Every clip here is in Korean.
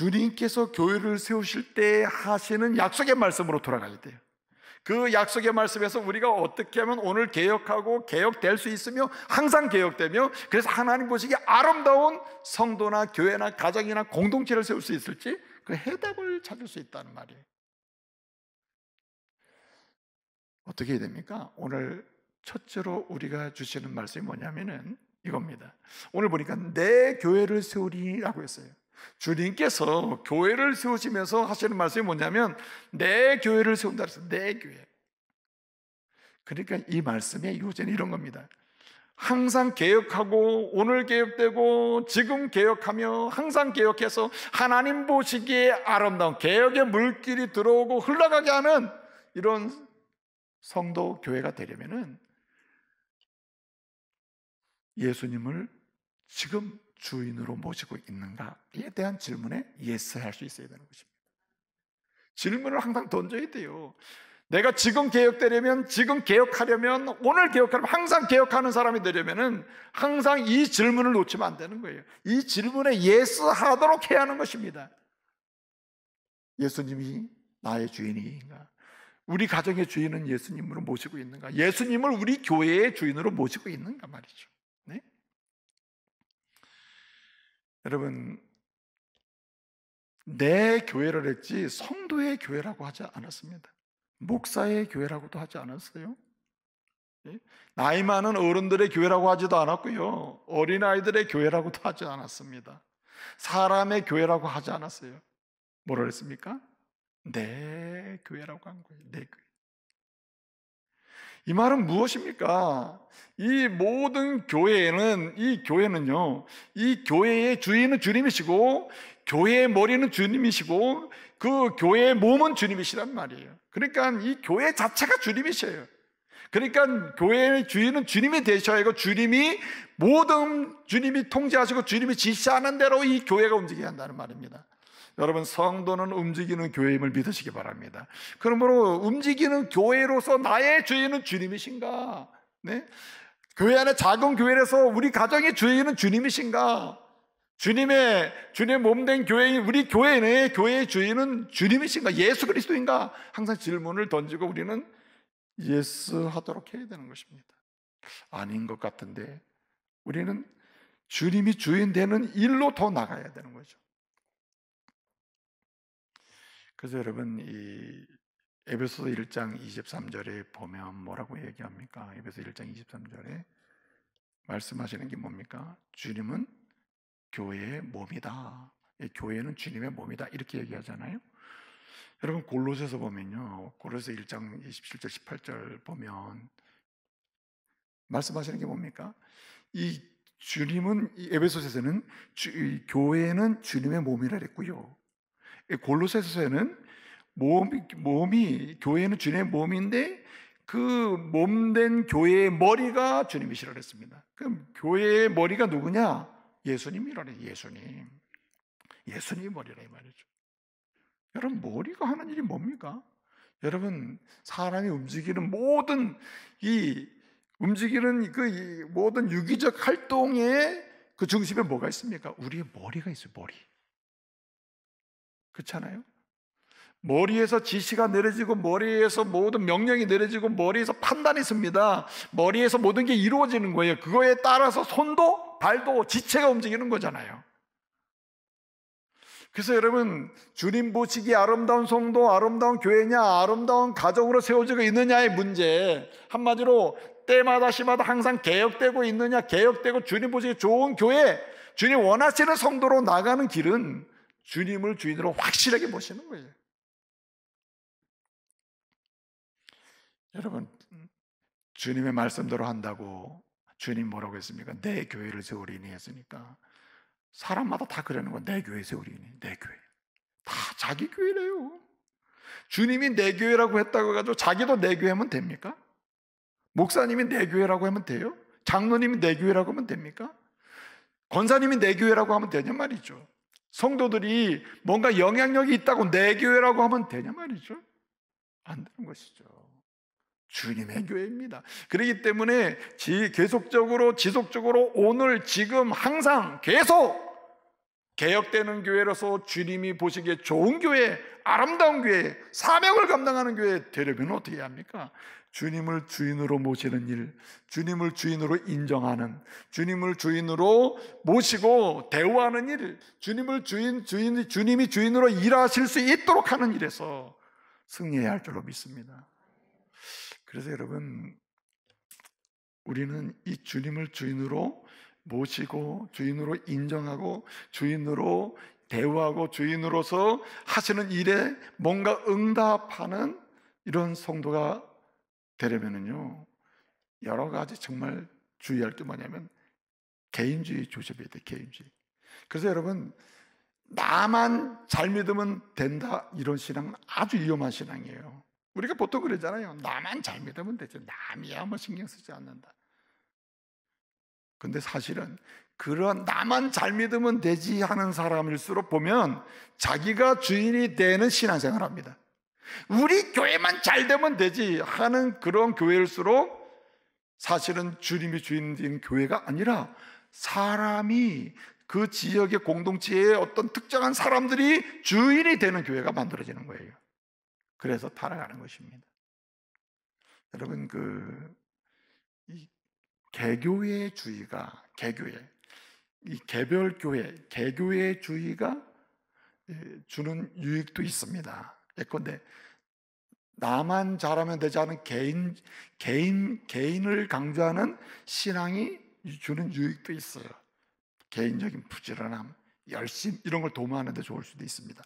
주님께서 교회를 세우실 때 하시는 약속의 말씀으로 돌아가야 돼요. 그 약속의 말씀에서 우리가 어떻게 하면 오늘 개혁하고 개혁될 수 있으며 항상 개혁되며 그래서 하나님 보시기에 아름다운 성도나 교회나 가정이나 공동체를 세울 수 있을지 그 해답을 찾을 수 있다는 말이에요. 어떻게 해야 됩니까? 오늘 첫째로 우리가 주시는 말씀이 뭐냐면은 이겁니다. 오늘 보니까 내 교회를 세우리라고 했어요. 주님께서 교회를 세우시면서 하시는 말씀이 뭐냐면 내 교회를 세운다 그래서 내 교회. 그러니까 이 말씀의 요제는 이런 겁니다. 항상 개혁하고 오늘 개혁되고 지금 개혁하며 항상 개혁해서 하나님 보시기에 아름다운 개혁의 물길이 들어오고 흘러가게 하는 이런 성도 교회가 되려면은 예수님을 지금 주인으로 모시고 있는가에 대한 질문에 예스 할 수 있어야 되는 것입니다. 질문을 항상 던져야 돼요. 내가 지금 개혁되려면, 지금 개혁하려면, 오늘 개혁하려면, 항상 개혁하는 사람이 되려면은 항상 이 질문을 놓치면 안 되는 거예요. 이 질문에 예스 하도록 해야 하는 것입니다. 예수님이 나의 주인인가? 우리 가정의 주인은 예수님으로 모시고 있는가? 예수님을 우리 교회의 주인으로 모시고 있는가 말이죠. 여러분, 내 교회를 했지 성도의 교회라고 하지 않았습니다. 목사의 교회라고도 하지 않았어요. 예? 나이 많은 어른들의 교회라고 하지도 않았고요. 어린아이들의 교회라고도 하지 않았습니다. 사람의 교회라고 하지 않았어요. 뭐라 그랬습니까? 내 교회라고 한 거예요. 내 교회. 이 말은 무엇입니까? 이 모든 교회에는, 이 교회는요, 이 교회의 주인은 주님이시고, 교회의 머리는 주님이시고, 그 교회의 몸은 주님이시란 말이에요. 그러니까 이 교회 자체가 주님이셔요. 그러니까 교회의 주인은 주님이 되셔야 하고 주님이 모든 주님이 통제하시고 주님이 지시하는 대로 이 교회가 움직여야 한다는 말입니다. 여러분 성도는 움직이는 교회임을 믿으시기 바랍니다. 그러므로 움직이는 교회로서 나의 주인은 주님이신가? 네? 교회 안에 작은 교회에서 우리 가정의 주인은 주님이신가? 주님의 주님 몸된 교회인 우리 교회 내 교회의 주인은 주님이신가? 예수 그리스도인가? 항상 질문을 던지고 우리는 예스 하도록 해야 되는 것입니다. 아닌 것 같은데 우리는 주님이 주인 되는 일로 더 나가야 되는 거죠. 그래서 여러분 이 에베소서 1장 23절에 보면 뭐라고 얘기합니까? 에베소 1장 23절에 말씀하시는 게 뭡니까? 주님은 교회의 몸이다. 예, 교회는 주님의 몸이다. 이렇게 얘기하잖아요. 여러분 골로새서 보면요. 골로새 1장 27절 18절 보면 말씀하시는 게 뭡니까? 이 주님은 이 에베소서에서는 주, 이 교회는 주님의 몸이라 했고요. 골로새서에는 몸, 몸이 교회는 주님의 몸인데 그 몸된 교회의 머리가 주님이시라 그랬습니다. 그럼 교회의 머리가 누구냐? 예수님이라네. 예수님. 예수님의 머리라 이 말이죠. 여러분 머리가 하는 일이 뭡니까? 여러분 사람이 움직이는 모든 이 움직이는 그 모든 유기적 활동의 그 중심에 뭐가 있습니까? 우리의 머리가 있어요. 머리. 그렇잖아요? 머리에서 지시가 내려지고 머리에서 모든 명령이 내려지고 머리에서 판단이 있습니다. 머리에서 모든 게 이루어지는 거예요. 그거에 따라서 손도 발도 지체가 움직이는 거잖아요. 그래서 여러분 주님 보시기 아름다운 성도, 아름다운 교회냐, 아름다운 가정으로 세워지고 있느냐의 문제 한마디로 때마다 시마다 항상 개혁되고 있느냐, 개혁되고 주님 보시기 좋은 교회, 주님 원하시는 성도로 나가는 길은 주님을 주인으로 확실하게 모시는 거예요. 여러분, 음. 주님의 말씀대로 한다고 주님 뭐라고 했습니까? 내 교회를 세우리니 했으니까 사람마다 다 그러는 건 내 교회 세우리니 내 교회 다 자기 교회래요. 주님이 내 교회라고 했다고 해가지고 자기도 내 교회 면 됩니까? 목사님이 내 교회라고 하면 돼요? 장로님이 내 교회라고 하면 됩니까? 권사님이 내 교회라고 하면 되냔 말이죠. 성도들이 뭔가 영향력이 있다고 내 교회라고 하면 되냐 말이죠. 안 되는 것이죠. 주님의 교회입니다. 그렇기 때문에 지, 계속적으로 지속적으로 오늘 지금 항상 계속 개혁되는 교회로서 주님이 보시기에 좋은 교회, 아름다운 교회, 사명을 감당하는 교회 되려면 어떻게 합니까? 주님을 주인으로 모시는 일, 주님을 주인으로 인정하는, 주님을 주인으로 모시고 대우하는 일, 주님을 주인, 주인, 주님이 주인으로 일하실 수 있도록 하는 일에서 승리해야 할 줄로 믿습니다. 그래서 여러분, 우리는 이 주님을 주인으로 모시고, 주인으로 인정하고, 주인으로 대우하고, 주인으로서 하시는 일에 뭔가 응답하는 이런 성도가 되려면은요, 여러 가지 정말 주의할 게 뭐냐면, 개인주의 조심해야 돼, 개인주의. 그래서 여러분, 나만 잘 믿으면 된다, 이런 신앙 아주 위험한 신앙이에요. 우리가 보통 그러잖아요. 나만 잘 믿으면 되지. 남이야 뭐 신경 쓰지 않는다. 근데 사실은 그런 나만 잘 믿으면 되지 하는 사람일수록 보면 자기가 주인이 되는 신앙생활 합니다. 우리 교회만 잘 되면 되지 하는 그런 교회일수록 사실은 주님이 주인인 교회가 아니라 사람이 그 지역의 공동체의 어떤 특정한 사람들이 주인이 되는 교회가 만들어지는 거예요. 그래서 타락하는 것입니다. 여러분 그 개교의 주의가 개교의 이 개별 교회 개교의 주의가 예, 주는 유익도 있습니다. 예컨대 나만 잘하면 되지 않은 개인 개인 개인을 강조하는 신앙이 주는 유익도 있어요. 개인적인 부지런함, 열심 이런 걸 도모하는데 좋을 수도 있습니다.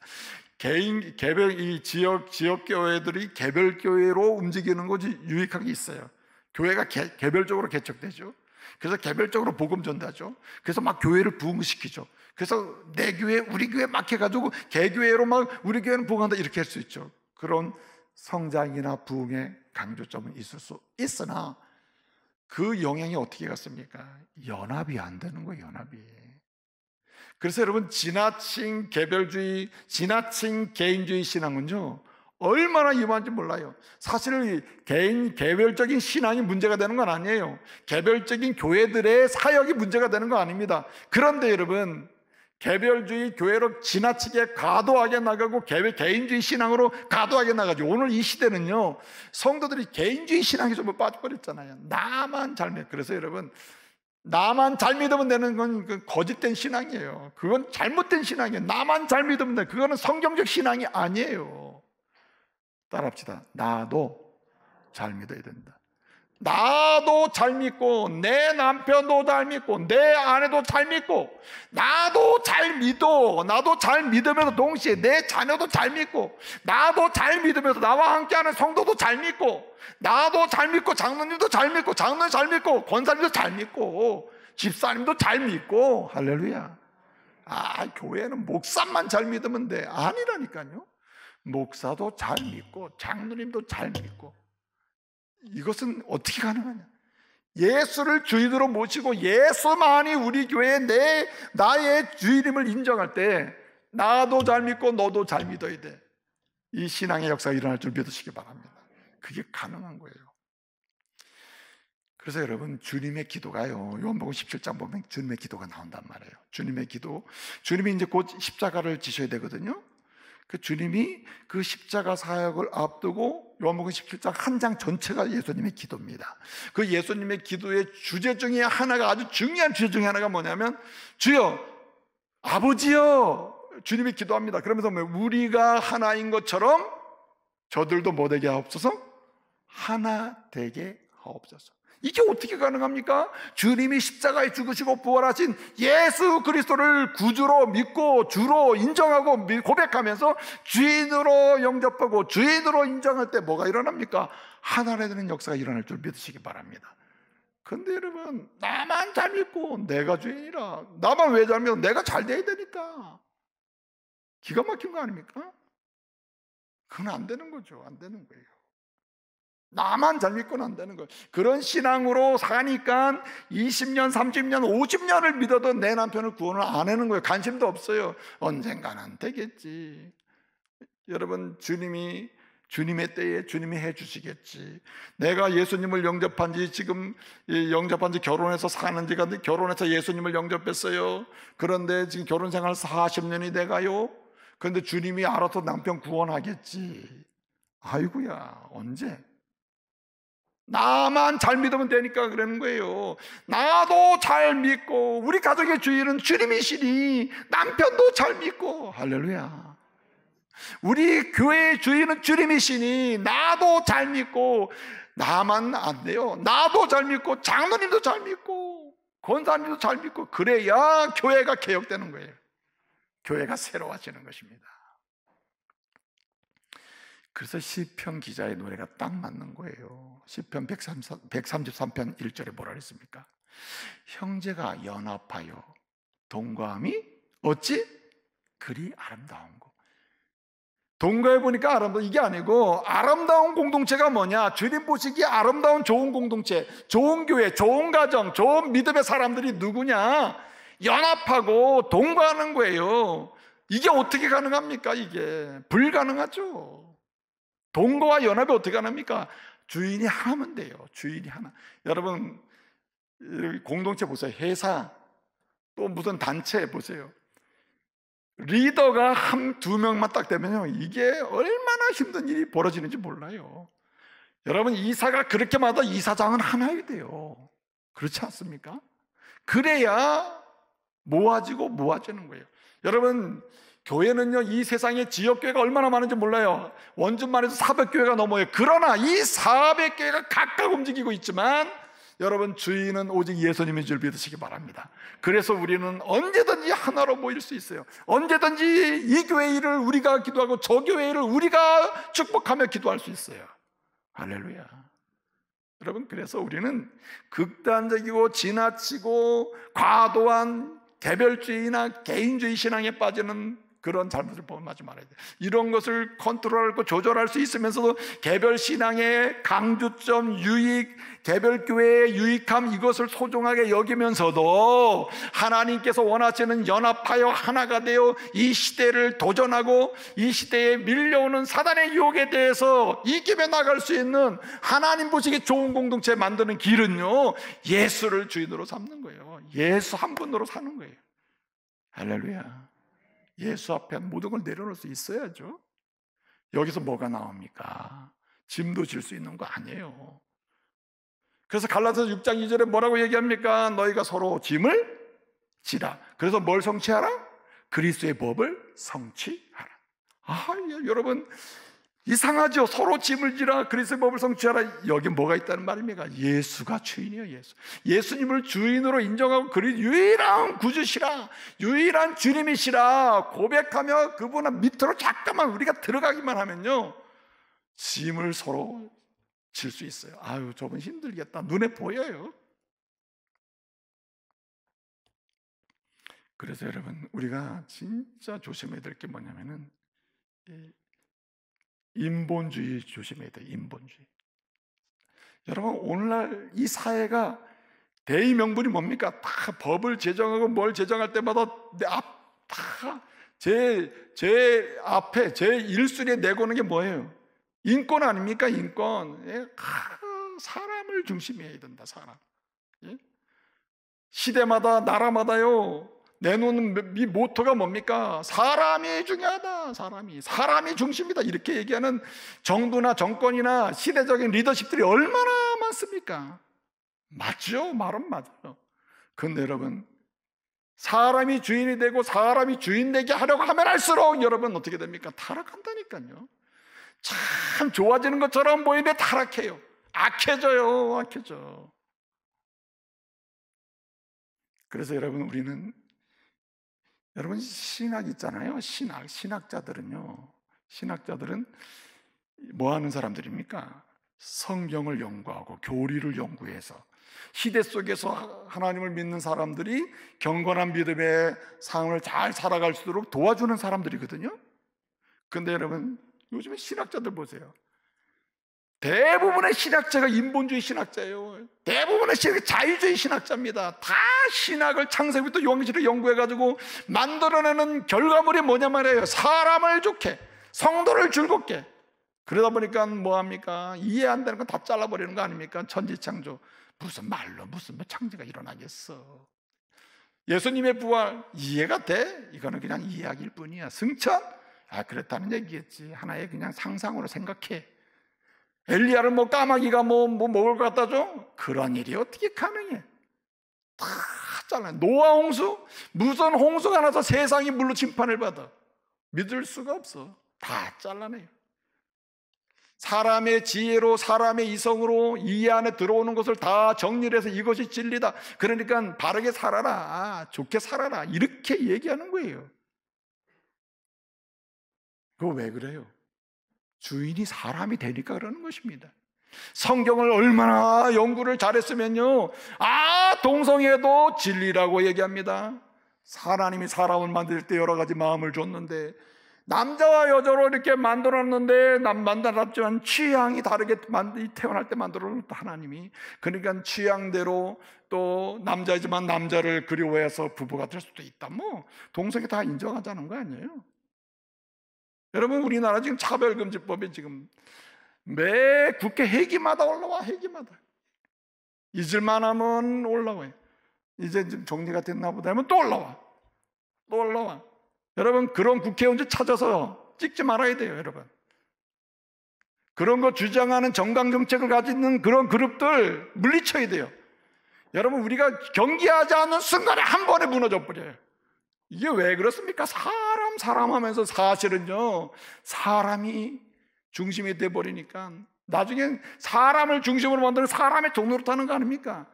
개인 개별 이 지역 지역 교회들이 개별 교회로 움직이는 것이 유익하게 있어요. 교회가 개, 별적으로 개척되죠. 그래서 개별적으로 복음 전달하죠. 그래서 막 교회를 부흥시키죠. 그래서 내 교회, 우리 교회 막혀가지고 개교회로 막 우리 교회는 부흥한다 이렇게 할 수 있죠. 그런 성장이나 부흥의 강조점은 있을 수 있으나 그 영향이 어떻게 갔습니까? 연합이 안 되는 거예요, 연합이. 그래서 여러분 지나친 개별주의, 지나친 개인주의 신앙은요 얼마나 위험한지 몰라요. 사실 개인 개별적인 신앙이 문제가 되는 건 아니에요. 개별적인 교회들의 사역이 문제가 되는 거 아닙니다. 그런데 여러분 개별주의 교회로 지나치게 과도하게 나가고 개인주의 신앙으로 과도하게 나가죠. 오늘 이 시대는요, 성도들이 개인주의 신앙에 좀 빠져버렸잖아요. 나만 잘 믿. 그래서 여러분, 나만 잘 믿으면 되는 건 그 거짓된 신앙이에요. 그건 잘못된 신앙이에요. 나만 잘 믿으면 돼. 그거는 성경적 신앙이 아니에요. 따라합시다. 나도 잘 믿어야 된다. 나도 잘 믿고 내 남편도 잘 믿고 내 아내도 잘 믿고 나도 잘 믿어 나도 잘 믿으면서 동시에 내 자녀도 잘 믿고 나도 잘 믿으면서 나와 함께하는 성도도 잘 믿고 나도 잘 믿고 장로님도 잘 믿고 장로님 잘 믿고 권사님도 잘 믿고 집사님도 잘 믿고 할렐루야 아 교회는 목사만 잘 믿으면 돼 아니라니까요 목사도 잘 믿고 장로님도 잘 믿고 이것은 어떻게 가능하냐? 예수를 주인으로 모시고 예수만이 우리 교회에 내 나의 주인임을 인정할 때 나도 잘 믿고 너도 잘 믿어야 돼. 이 신앙의 역사가 일어날 줄 믿으시기 바랍니다. 그게 가능한 거예요. 그래서 여러분 주님의 기도가요. 요한복음 17장 보면 주님의 기도가 나온단 말이에요. 주님의 기도. 주님이 이제 곧 십자가를 지셔야 되거든요. 그 주님이 그 십자가 사역을 앞두고 요한복음 17장 한 장 전체가 예수님의 기도입니다. 그 예수님의 기도의 주제 중에 하나가 아주 중요한 주제 중에 하나가 뭐냐면 주여 아버지여 주님이 기도합니다. 그러면서 뭐 우리가 하나인 것처럼 저들도 못되게 뭐 하옵소서 하나 되게 하옵소서. 이게 어떻게 가능합니까? 주님이 십자가에 죽으시고 부활하신 예수 그리스도를 구주로 믿고 주로 인정하고 고백하면서 주인으로 영접하고 주인으로 인정할 때 뭐가 일어납니까? 하나가 되는 역사가 일어날 줄 믿으시기 바랍니다. 근데 여러분, 나만 잘 믿고 내가 주인이라. 나만 왜 잘 믿고 내가 잘 돼야 되니까. 기가 막힌 거 아닙니까? 그건 안 되는 거죠. 안 되는 거예요. 나만 잘믿고난다는 거예요. 그런 신앙으로 사니까 20년, 30년, 50년을 믿어도 내 남편을 구원을 안 하는 거예요. 관심도 없어요. 언젠가는 되겠지. 여러분, 주님이 주님의 때에 주님이 해 주시겠지. 내가 예수님을 영접한 지 지금 영접한 지 결혼해서 사는 지가 결혼해서 예수님을 영접했어요. 그런데 지금 결혼 생활 40년이 돼가요. 그런데 주님이 알아서 남편 구원하겠지. 아이구야 언제? 나만 잘 믿으면 되니까 그러는 거예요. 나도 잘 믿고 우리 가족의 주인은 주님이시니 남편도 잘 믿고 할렐루야. 우리 교회의 주인은 주님이시니 나도 잘 믿고 나만 안 돼요. 나도 잘 믿고 장로님도 잘 믿고 권사님도 잘 믿고 그래야 교회가 개혁되는 거예요. 교회가 새로워지는 것입니다. 그래서 시편 기자의 노래가 딱 맞는 거예요. 시편 133편 1절에 뭐라 그랬습니까? 형제가 연합하여 동거함이 어찌 그리 아름다운고. 동거해 보니까 아름다 이게 아니고 아름다운 공동체가 뭐냐? 주님 보시기에 아름다운 좋은 공동체, 좋은 교회, 좋은 가정, 좋은 믿음의 사람들이 누구냐? 연합하고 동거하는 거예요. 이게 어떻게 가능합니까? 이게 불가능하죠. 동거와 연합이 어떻게 하합니까? 주인이 하면 돼요. 주인이 하나. 여러분, 공동체 보세요. 회사, 또 무슨 단체 보세요. 리더가 한 두 명만 딱 되면요. 이게 얼마나 힘든 일이 벌어지는지 몰라요. 여러분, 이사가 그렇게마다 이사장은 하나이 돼요. 그렇지 않습니까? 그래야 모아지고 모아지는 거예요. 여러분, 교회는요, 이 세상에 지역교회가 얼마나 많은지 몰라요. 원주만 해도 400교회가 넘어요. 그러나 이 400교회가 각각 움직이고 있지만 여러분 주인은 오직 예수님인 줄 믿으시기 바랍니다. 그래서 우리는 언제든지 하나로 모일 수 있어요. 언제든지 이 교회 일을 우리가 기도하고 저 교회 일을 우리가 축복하며 기도할 수 있어요. 할렐루야. 여러분 그래서 우리는 극단적이고 지나치고 과도한 개별주의나 개인주의 신앙에 빠지는 그런 잘못을 범하지 말아야 돼요. 이런 것을 컨트롤하고 조절할 수 있으면서도 개별 신앙의 강조점, 유익, 개별 교회의 유익함 이것을 소중하게 여기면서도 하나님께서 원하시는 연합하여 하나가 되어 이 시대를 도전하고 이 시대에 밀려오는 사단의 유혹에 대해서 이기며 나갈 수 있는 하나님 보시기 좋은 공동체 만드는 길은요. 예수를 주인으로 삼는 거예요. 예수 한 분으로 사는 거예요. 할렐루야. 예수 앞에 모든 걸 내려놓을 수 있어야죠. 여기서 뭐가 나옵니까? 짐도 질 수 있는 거 아니에요. 그래서 갈라서 6장 2절에 뭐라고 얘기합니까? 너희가 서로 짐을 지라. 그래서 뭘 성취하라? 그리스도의 법을 성취하라. 아, 여러분 이상하죠. 서로 짐을 지라 그리스의 법을 성취하라. 여기 뭐가 있다는 말입니까? 예수가 주인이에요, 예수. 예수님을 주인으로 인정하고 그리 유일한 구주시라. 유일한 주님이시라. 고백하며 그분 밑으로 잠깐만 우리가 들어가기만 하면요. 짐을 서로 질 수 있어요. 아유, 저분 힘들겠다. 눈에 보여요. 그래서 여러분, 우리가 진짜 조심해야 될 게 뭐냐면은 예, 인본주의 조심해야 돼, 인본주의. 여러분, 오늘날 이 사회가 대의 명분이 뭡니까? 다 법을 제정하고 뭘 제정할 때마다 내 앞, 다 제, 제 앞에, 제 일수리에 내고는 게 뭐예요? 인권 아닙니까? 인권. 예? 사람을 중심해야 된다, 사람. 예? 시대마다, 나라마다요, 내놓는 이 모토가 뭡니까? 사람이 중요하다. 사람이. 사람이 중심이다. 이렇게 얘기하는 정부나 정권이나 시대적인 리더십들이 얼마나 많습니까? 맞죠? 말은 맞아요. 근데 여러분, 사람이 주인이 되고 사람이 주인 되게 하려고 하면 할수록 여러분 어떻게 됩니까? 타락한다니까요. 참 좋아지는 것처럼 보이는데 타락해요. 악해져요. 악해져. 그래서 여러분, 우리는 여러분 신학 있잖아요. 신학 신학자들은요. 신학자들은 뭐 하는 사람들입니까? 성경을 연구하고 교리를 연구해서 시대 속에서 하나님을 믿는 사람들이 경건한 믿음의 삶을 잘 살아갈 수 있도록 도와주는 사람들이거든요. 근데 여러분 요즘에 신학자들 보세요. 대부분의 신학자가 인본주의 신학자예요. 대부분의 신학 자유주의 신학자입니다. 다 신학을 창세부터요한계를 연구해가지고 만들어내는 결과물이 뭐냐 말이에요. 사람을 좋게, 성도를 즐겁게. 그러다 보니까 뭐합니까? 이해 안 되는 건 다 잘라버리는 거 아닙니까? 천지창조. 무슨 말로 무슨 뭐 창조가 일어나겠어. 예수님의 부활 이해가 돼? 이거는 그냥 이야기일 뿐이야. 승천? 아, 그랬다는 얘기겠지. 하나의 그냥 상상으로 생각해. 엘리야를 뭐 까마귀가 뭐, 뭐 먹을 것 같다 죠 그런 일이 어떻게 가능해? 다 잘라. 노아 홍수, 무선 홍수가 나서 세상이 물로 침판을 받아. 믿을 수가 없어. 다 잘라내요. 사람의 지혜로 사람의 이성으로 이 안에 들어오는 것을 다 정리를 해서 이것이 진리다. 그러니까 바르게 살아라. 좋게 살아라. 이렇게 얘기하는 거예요. 그거 왜 그래요? 주인이 사람이 되니까 그러는 것입니다. 성경을 얼마나 연구를 잘했으면요. 아, 동성애도 진리라고 얘기합니다. 하나님이 사람을 만들 때 여러 가지 마음을 줬는데 남자와 여자로 이렇게 만들었는데 남 만들었지만 취향이 다르게 태어날 때 만들어놓은 하나님이 그러니까 취향대로 또 남자이지만 남자를 그리워해서 부부가 될 수도 있다 뭐 동성애 다 인정하자는 거 아니에요 여러분 우리나라 지금 차별금지법이 지금 매 국회 회기마다 올라와 회기마다 잊을만하면 올라와요. 이제 좀 정리가 됐나 보다 하면 또 올라와 또 올라와. 여러분 그런 국회의원들 찾아서 찍지 말아야 돼요, 여러분. 그런 거 주장하는 정강 정책을 가지는 그런 그룹들 물리쳐야 돼요. 여러분 우리가 경계하지 않는 순간에 한 번에 무너져 버려요. 이게 왜 그렇습니까? 사람 하면서 사실은요 사람이 중심이 돼 버리니까 나중엔 사람을 중심으로 만드는 사람의 종로를 타는 거 아닙니까?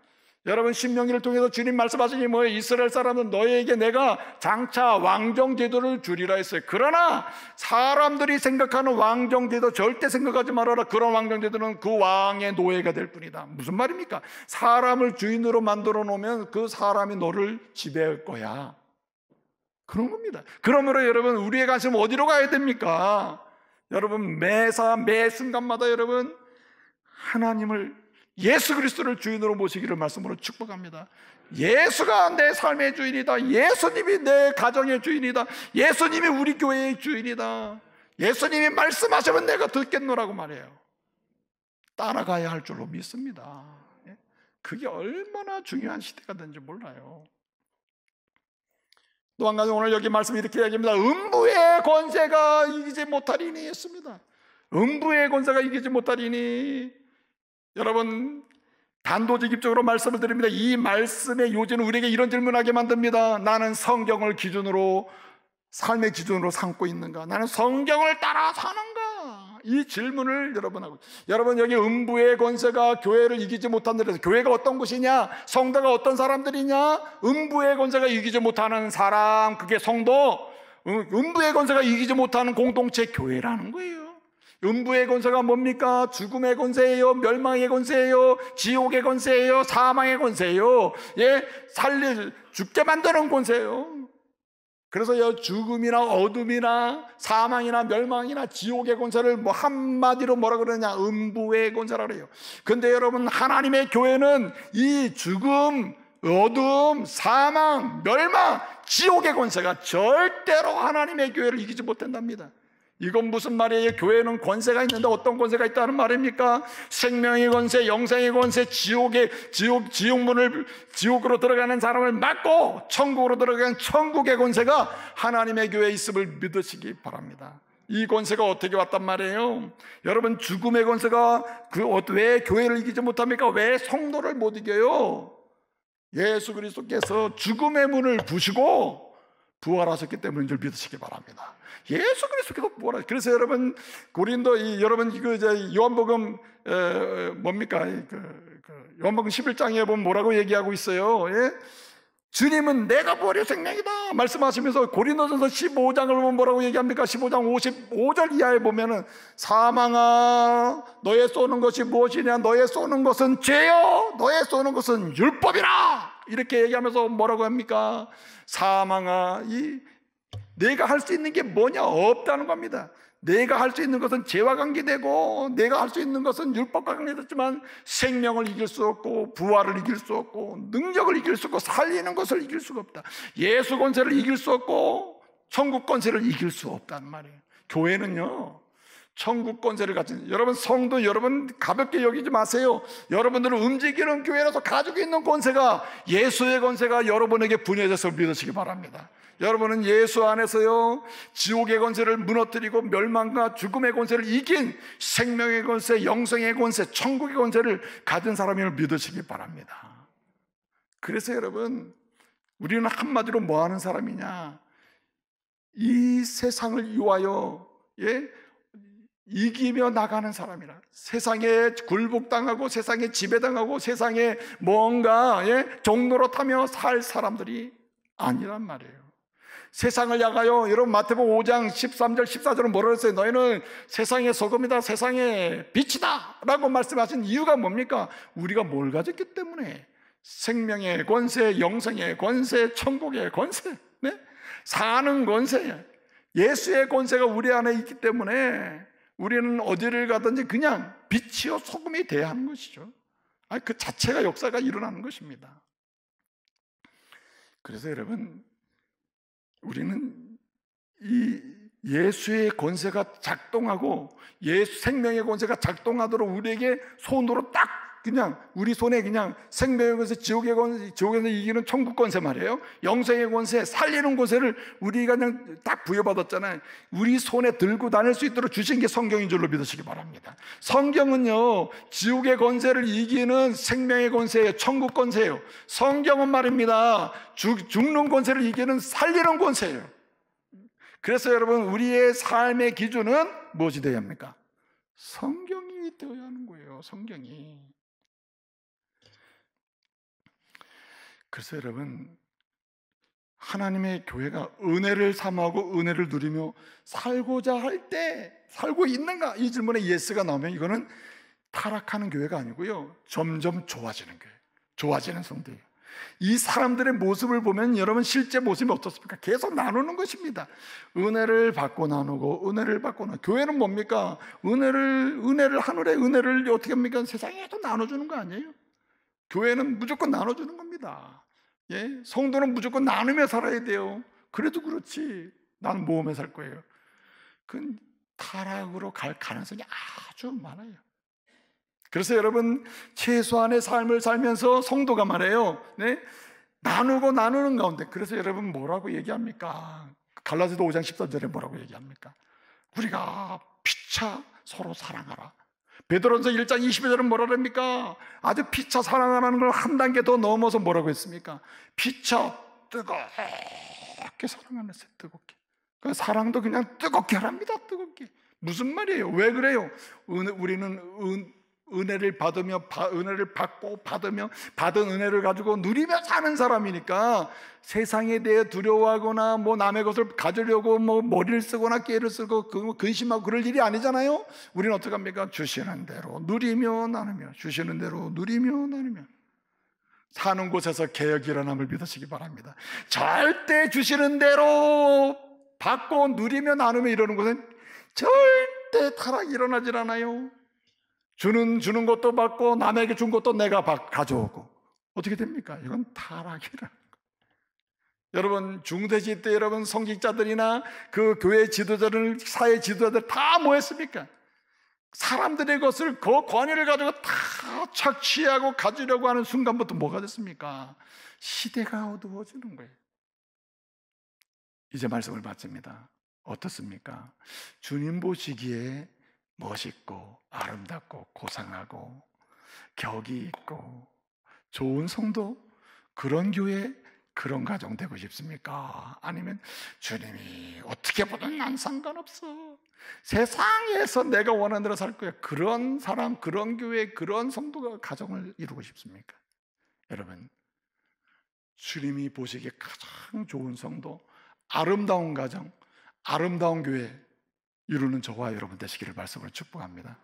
여러분 신명기를 통해서 주님 말씀하신 게 뭐예요? 이스라엘 사람은 너희에게 내가 장차 왕정 제도를 주리라 했어요. 그러나 사람들이 생각하는 왕정 제도 절대 생각하지 말아라. 그런 왕정 제도는 그 왕의 노예가 될 뿐이다. 무슨 말입니까? 사람을 주인으로 만들어 놓으면 그 사람이 너를 지배할 거야. 그런 겁니다. 그러므로 여러분, 우리의 관심 어디로 가야 됩니까? 여러분, 매사, 매 순간마다 여러분, 하나님을, 예수 그리스도를 주인으로 모시기를 말씀으로 축복합니다. 예수가 내 삶의 주인이다. 예수님이 내 가정의 주인이다. 예수님이 우리 교회의 주인이다. 예수님이 말씀하시면 내가 듣겠노라고 말해요. 따라가야 할 줄로 믿습니다. 예? 그게 얼마나 중요한 시대가 된지 몰라요. 또한 가지 오늘 여기 말씀 이렇게 얘기합니다. 음부의 권세가 이기지 못하리니 했습니다. 음부의 권세가 이기지 못하리니 여러분 단도직입적으로 말씀을 드립니다. 이 말씀의 요지는 우리에게 이런 질문하게 만듭니다. 나는 성경을 기준으로 삶의 기준으로 삼고 있는가? 나는 성경을 따라 사는가? 이 질문을 여러분하고 여러분 여기 음부의 권세가 교회를 이기지 못한다그래서 교회가 어떤 곳이냐 성도가 어떤 사람들이냐 음부의 권세가 이기지 못하는 사람 그게 성도 음, 음부의 권세가 이기지 못하는 공동체 교회라는 거예요. 음부의 권세가 뭡니까? 죽음의 권세예요, 멸망의 권세예요, 지옥의 권세예요, 사망의 권세예요. 예, 살릴 죽게 만드는 권세예요. 그래서 여 죽음이나 어둠이나 사망이나 멸망이나 지옥의 권세를 뭐 한마디로 뭐라 그러냐 음부의 권세라 그래요. 근데 여러분 하나님의 교회는 이 죽음, 어둠, 사망, 멸망, 지옥의 권세가 절대로 하나님의 교회를 이기지 못한답니다. 이건 무슨 말이에요? 교회는 권세가 있는데 어떤 권세가 있다는 말입니까? 생명의 권세, 영생의 권세, 지옥의 지옥 지옥문을 지옥으로 들어가는 사람을 막고 천국으로 들어가는 천국의 권세가 하나님의 교회에 있음을 믿으시기 바랍니다. 이 권세가 어떻게 왔단 말이에요? 여러분 죽음의 권세가 그왜 어, 교회를 이기지 못합니까? 왜 성도를 못 이겨요? 예수 그리스도께서 죽음의 문을 부시고 부활하셨기 때문인 줄 믿으시기 바랍니다. 예수 그리스도께서 부활하 그래서 여러분 고린도 이 여러분 그 이제 요한복음 에, 뭡니까 그, 그 요한복음 11장에 보면 뭐라고 얘기하고 있어요. 예? 주님은 내가 부활의 생명이다 말씀하시면서 고린도전서 15장을 보면 뭐라고 얘기합니까? 15장 55절 이하에 보면은 사망아 너의 쏘는 것이 무엇이냐 너의 쏘는 것은 죄요 너의 쏘는 것은 율법이라 이렇게 얘기하면서 뭐라고 합니까? 사망아, 이 내가 할 수 있는 게 뭐냐? 없다는 겁니다. 내가 할 수 있는 것은 죄와 관계되고 내가 할 수 있는 것은 율법과 관계됐지만 생명을 이길 수 없고 부활을 이길 수 없고 능력을 이길 수 없고 살리는 것을 이길 수가 없다. 예수 권세를 이길 수 없고 천국 권세를 이길 수 없다는 말이에요. 교회는요. 천국 권세를 가진 여러분 성도 여러분 가볍게 여기지 마세요. 여러분들은 움직이는 교회라서 가지고 있는 권세가 예수의 권세가 여러분에게 분해돼서 믿으시기 바랍니다. 여러분은 예수 안에서요 지옥의 권세를 무너뜨리고 멸망과 죽음의 권세를 이긴 생명의 권세, 영성의 권세, 천국의 권세를 가진 사람임을 믿으시기 바랍니다. 그래서 여러분 우리는 한마디로 뭐 하는 사람이냐? 이 세상을 위하여 예? 이기며 나가는 사람이라 세상에 굴복당하고 세상에 지배당하고 세상에 뭔가 예? 종로로 타며 살 사람들이 아니란 말이에요. 세상을 향하여 여러분 마태복 5장 13절 14절은 뭐라 했어요? 너희는 세상의 소금이다 세상의 빛이다 라고 말씀하신 이유가 뭡니까? 우리가 뭘 가졌기 때문에 생명의 권세, 영성의 권세, 천국의 권세 네? 사는 권세 예수의 권세가 우리 안에 있기 때문에 우리는 어디를 가든지 그냥 빛이요 소금이 돼야 하는 것이죠. 아니, 그 자체가 역사가 일어나는 것입니다. 그래서 여러분, 우리는 이 예수의 권세가 작동하고 예수 생명의 권세가 작동하도록 우리에게 손으로 딱 그냥 우리 손에 그냥 생명의 권세, 지옥의 권세, 지옥에서 이기는 천국 권세 말이에요. 영생의 권세, 살리는 권세를 우리가 그냥 딱 부여받았잖아요. 우리 손에 들고 다닐 수 있도록 주신 게 성경인 줄로 믿으시기 바랍니다. 성경은요, 지옥의 권세를 이기는 생명의 권세예요. 천국 권세예요. 성경은 말입니다. 죽, 죽는 권세를 이기는 살리는 권세예요. 그래서 여러분, 우리의 삶의 기준은 무엇이 되어야 합니까? 성경이 되어야 하는 거예요, 성경이. 그래서 여러분 하나님의 교회가 은혜를 삼하고 은혜를 누리며 살고자 할 때 살고 있는가 이 질문에 예스가 나오면 이거는 타락하는 교회가 아니고요 점점 좋아지는 교회, 좋아지는 성도예요. 이 사람들의 모습을 보면 여러분 실제 모습이 어떻습니까? 계속 나누는 것입니다. 은혜를 받고 나누고 은혜를 받고 나. 교회는 뭡니까? 은혜를 은혜를 하늘의 은혜를 어떻게 합니까? 세상에도 나눠 주는 거 아니에요? 교회는 무조건 나눠주는 겁니다. 예? 성도는 무조건 나눔에 살아야 돼요. 그래도 그렇지. 나 모험에 살 거예요. 그건 타락으로 갈 가능성이 아주 많아요. 그래서 여러분, 최소한의 삶을 살면서 성도가 말해요. 네? 나누고 나누는 가운데. 그래서 여러분 뭐라고 얘기합니까? 갈라디도 5장 13절에 뭐라고 얘기합니까? 우리가 피차 서로 사랑하라. 베드로전서 1장 22절은 뭐라 합니까? 아주 피차 사랑하는 걸 한 단계 더 넘어서 뭐라고 했습니까? 피차 뜨겁게 사랑하는 새 뜨겁게. 그 사랑도 그냥 뜨겁게 하랍니다. 뜨겁게. 무슨 말이에요? 왜 그래요? 우리는 은혜를 받으며 은혜를 받고 받으며 받은 은혜를 가지고 누리며 사는 사람이니까 세상에 대해 두려워하거나 뭐 남의 것을 가지려고 뭐 머리를 쓰거나 깨를 쓰고 그 뭐 근심하고 그럴 일이 아니잖아요. 우리는 어떻게 합니까? 주시는 대로 누리며 나누며 주시는 대로 누리며 나누며 사는 곳에서 개혁이 일어남을 믿으시기 바랍니다. 절대 주시는 대로 받고 누리며 나누며 이러는 것은 절대 타락이 일어나질 않아요. 주는 주는 것도 받고 남에게 준 것도 내가 가져오고 어떻게 됩니까? 이건 타락이라. 여러분 중대지 때 여러분 성직자들이나 그 교회 지도자들 사회 지도자들 다 뭐했습니까? 사람들의 것을 그 권위를 가지고 다 착취하고 가지려고 하는 순간부터 뭐가 됐습니까? 시대가 어두워지는 거예요. 이제 말씀을 마칩니다. 어떻습니까? 주님 보시기에 멋있고 아름답고 고상하고 격이 있고 좋은 성도 그런 교회 그런 가정 되고 싶습니까? 아니면 주님이 어떻게 보든 난 상관없어. 세상에서 내가 원하는 대로 살 거야. 그런 사람, 그런 교회, 그런 성도가 가정을 이루고 싶습니까? 여러분, 주님이 보시기에 가장 좋은 성도, 아름다운 가정, 아름다운 교회, 이루는 저와 여러분 되시기를 말씀으로 축복합니다.